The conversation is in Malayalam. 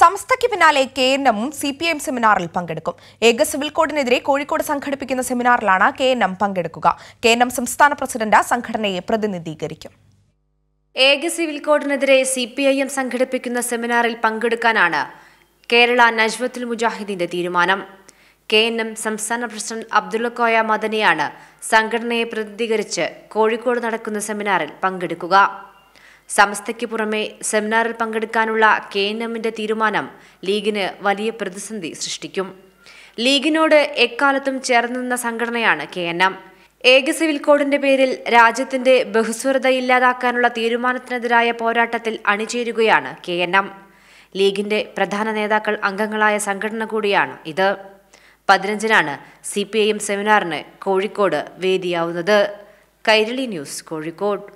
സംസ്ഥയ്ക്ക് പിന്നാലെ കെ എൻ എമ്മും സി പി ഐ എം സെമിനാറിൽ പങ്കെടുക്കും ഏക സിവിൽ കോഡിനെതിരെ കോഴിക്കോട് സംഘടിപ്പിക്കുന്ന സെമിനാറിലാണ് കെ എൻ എം പങ്കെടുക്കുക കെ എൻ എം സംസ്ഥാന പ്രസിഡന്റ് സംഘടനയെ പ്രതിനിധീകരിക്കും ഏക സിവിൽ കോഡിനെതിരെ സി പി ഐ എം സംഘടിപ്പിക്കുന്ന സെമിനാറിൽ പങ്കെടുക്കാനാണ് കേരള നജ്വത്തുൽ മുജാഹിദിന്റെ തീരുമാനം കെ എൻ എം സംസ്ഥാന പ്രസിഡന്റ് കോയ മദനിയാണ് സംഘടനയെ പ്രതിനിധീകരിച്ച് കോഴിക്കോട് നടക്കുന്ന സെമിനാറിൽ പങ്കെടുക്കുക സംസ്ഥയ്ക്ക് പുറമെ സെമിനാറിൽ പങ്കെടുക്കാനുള്ള കെ എൻ എമ്മിന്റെ തീരുമാനം ലീഗിന് വലിയ പ്രതിസന്ധി സൃഷ്ടിക്കും ലീഗിനോട് എക്കാലത്തും നിന്ന സംഘടനയാണ് കെ എൻ എം ഏക സിവിൽ കോഡിന്റെ പേരിൽ രാജ്യത്തിന്റെ ബഹുസ്വരത ഇല്ലാതാക്കാനുള്ള തീരുമാനത്തിനെതിരായ പോരാട്ടത്തിൽ അണിചേരുകയാണ് കെ എൻ എം ലീഗിന്റെ പ്രധാന നേതാക്കൾ അംഗങ്ങളായ സംഘടന കൂടിയാണ് ഇത് പതിനഞ്ചിനാണ് സി പി ഐ എം സെമിനാറിന് കോഴിക്കോട് വേദിയാവുന്നത് കൈരളി ന്യൂസ് കോഴിക്കോട്